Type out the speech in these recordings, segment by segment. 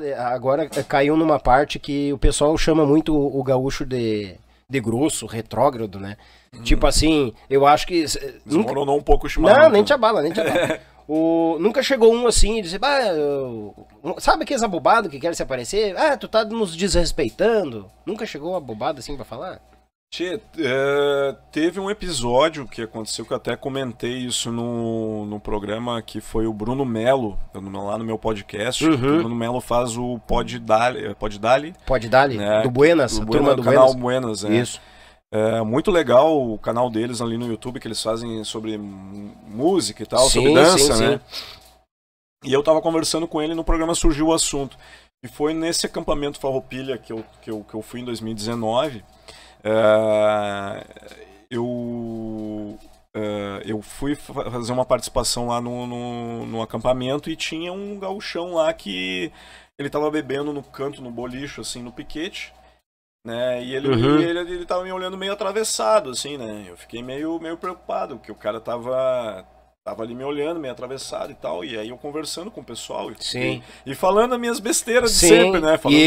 É, agora é, caiu numa parte que o pessoal chama muito o gaúcho de, de grosso, retrógrado, né? Hum. Tipo assim, eu acho que. Desmoronou nunca... um pouco o chimarrão. Não, né? nem te abala, nem te abala. o... Nunca chegou um assim e disse, sabe aqueles abobados que querem se aparecer? Ah, tu tá nos desrespeitando. Nunca chegou um abobado assim pra falar? Tchê, é, teve um episódio que aconteceu que eu até comentei isso no, no programa que foi o Bruno Melo, lá no meu podcast. Uhum. O Bruno Melo faz o Pod Dali. É, Pod Dali? Pod Dali né? do Buenas, do turma do canal Buenas. Buenas é. Isso. É muito legal o canal deles ali no YouTube que eles fazem sobre música e tal, sim, sobre dança, sim, né? Sim. E eu tava conversando com ele no programa surgiu o assunto. E foi nesse acampamento Farroupilha que eu, que eu, que eu fui em 2019 Uh, eu Uh, eu fui fazer uma participação lá no, no, no, acampamento e tinha um gauchão lá que ele tava bebendo no canto, no bolicho, assim, no piquete, né? E ele, uhum. ele, ele, ele tava me olhando meio atravessado, assim, né? Eu fiquei meio, meio preocupado, que o cara tava, tava ali me olhando, meio atravessado e tal, e aí eu conversando com o pessoal e, Sim. e, e falando as minhas besteiras Sim. de sempre, né? Falando e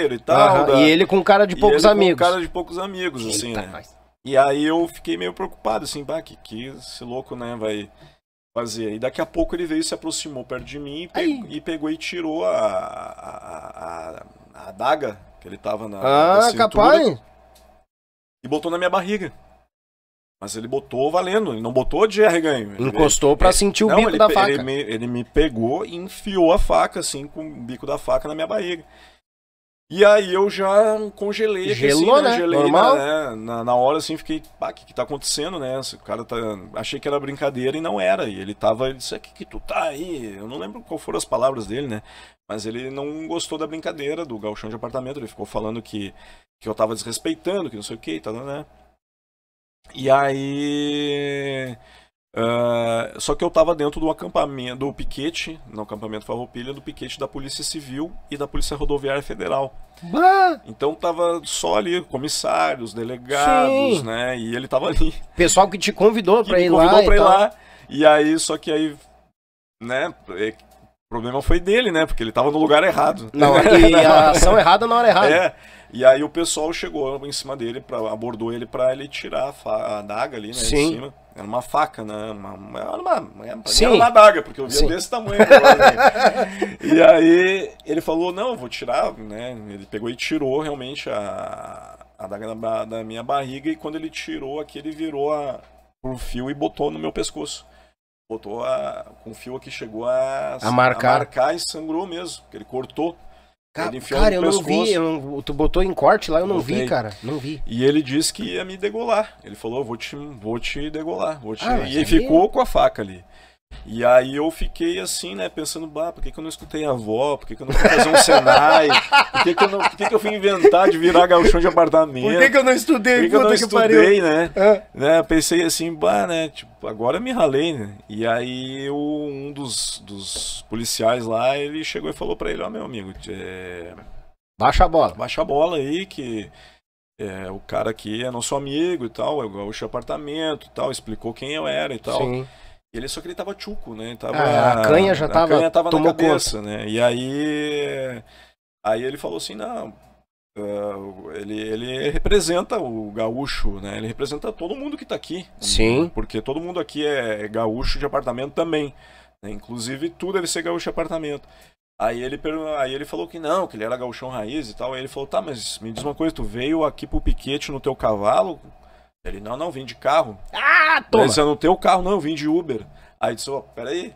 ele... da e tal. Uhum. Da... E ele com cara de poucos amigos. Com cara de poucos amigos, assim, Eita, né? Mas... E aí eu fiquei meio preocupado, assim, pá, que, que esse louco, né, vai fazer. E daqui a pouco ele veio, se aproximou perto de mim e, pegou e, pegou, e tirou a, a, a, a, adaga que ele tava na. Ah, na cintura, capaz! E botou na minha barriga. Mas ele botou valendo, ele não botou de arreganho. Encostou para sentir o não, bico ele, da faca. Ele me, ele me pegou e enfiou a faca, assim, com o bico da faca na minha barriga. E aí eu já congelei. Assim, Gelou, assim, né? né? Normal. Na, né? na, na, hora, assim, fiquei, pá, o que, que tá acontecendo, né? O cara tá... Achei que era brincadeira e não era. E ele tava, ele disse, aqui é, que tu tá aí? Eu não lembro qual foram as palavras dele, né? Mas ele não gostou da brincadeira do galchão de apartamento. Ele ficou falando que, que eu tava desrespeitando, que não sei o que, tá, né? E aí. Uh, só que eu estava dentro do acampamento, do piquete, no acampamento Farroupilha, do piquete da Polícia Civil e da Polícia Rodoviária Federal. Então tava só ali comissários, delegados, Sim. né? E ele tava ali. Pessoal que te convidou para ir, ir lá. Convidou para ir lá. E aí, só que aí, né? O problema foi dele, né? Porque ele tava no lugar errado. Não, e a ação errada na hora errada. É. E aí o pessoal chegou em cima dele, pra, abordou ele para ele tirar a, adaga ali, né? Sim. cima. Era uma faca, né? Uma, uma, uma, Sim. Era uma adaga, porque eu vi desse tamanho. e aí ele falou, não, eu vou tirar, né? Ele pegou e tirou realmente a, a adaga da, da minha barriga e quando ele tirou aqui, ele virou a, o fio e botou no meu pescoço botou a, com fio aqui chegou a, a, marcar. a marcar e sangrou mesmo, que ele cortou. Ca ele cara, eu não vi, eu não, tu botou em corte lá, eu não, vi, cara, não vi. E ele disse que ia me degolar, ele falou, vou te, vou te degolar, vou te... Ah, e ele ficou com a faca ali. E aí eu fiquei assim, né, pensando, bah, por que, que eu não escutei a avó? Por que, que eu não fui fazer um Senai? Por que, que, eu, não, por que, que eu fui inventar de virar gauchão de apartamento? Por que, que eu não estudei? Por que, que eu não estudei, né? É. né? Pensei assim, bah, né, tipo, agora me ralei, né? E aí eu, um dos, dos policiais lá, ele chegou e falou para ele, ó, oh, meu amigo, é... Baixa a bola. Baixa a bola aí, que é, o cara aqui é nosso amigo e tal, é o gaúcho apartamento e tal, explicou quem eu era e tal. Sim. Ele só que ele tava tchuco, né? Tava, ah, a canha já a tava, canha tava tomou na cabeça, conta. né? E aí aí ele falou assim, não, uh, ele, ele representa o gaúcho, né? Ele representa todo mundo que tá aqui. Sim. Né? Porque todo mundo aqui é, é gaúcho de apartamento também. Né? Inclusive tudo deve ser gaúcho de apartamento. Aí ele, aí ele falou que não, que ele era gaúchão raiz e tal. Aí ele falou, tá, mas me diz uma coisa, tu veio aqui pro piquete no teu cavalo? Ele, não, não, vim de carro. Ah, toma. Mas eu não tenho carro, não, eu vim de Uber. Aí disse, oh, peraí,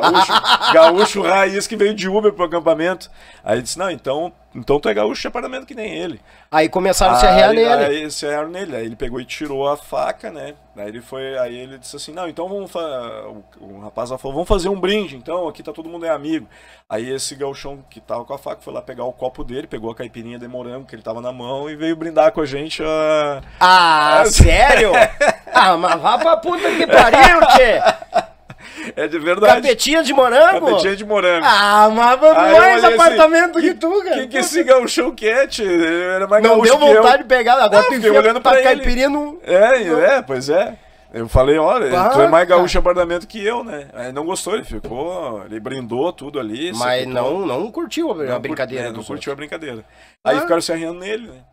Gaúcho, gaúcho raiz que veio de Uber pro acampamento. Aí disse, não, então, então tu é gaúcho de apartamento que nem ele. Aí começaram a se arrear nele. Aí se arrearam nele. Aí ele pegou e tirou a faca, né? Aí ele foi, aí ele disse assim, não, então vamos o, o rapaz falou, vamos fazer um brinde, então, aqui tá todo mundo é amigo. Aí esse gauchão que tava com a faca foi lá pegar o copo dele, pegou a caipirinha de morango que ele tava na mão e veio brindar com a gente. A... Ah, a... sério? É. ah, mas vá pra puta que pariu, tchê! É de verdade. Capetinha de morango? Capetinha de morango. Ah, mas mais apartamento assim, que, tu, cara. Que, que esse gauchão quente? Era mais Não deu vontade eu. de pegar, agora não, tu enfia olhando pra, pra caipirinha no... É, no... é, pois é. Eu falei, olha, tu é mais gaúcho apartamento que eu, né? Aí não gostou, ele ficou, ele brindou tudo ali. Mas não, não curtiu a não brincadeira. é, não curtiu outros. a brincadeira. Aí ah. ficaram se arranhando nele, né?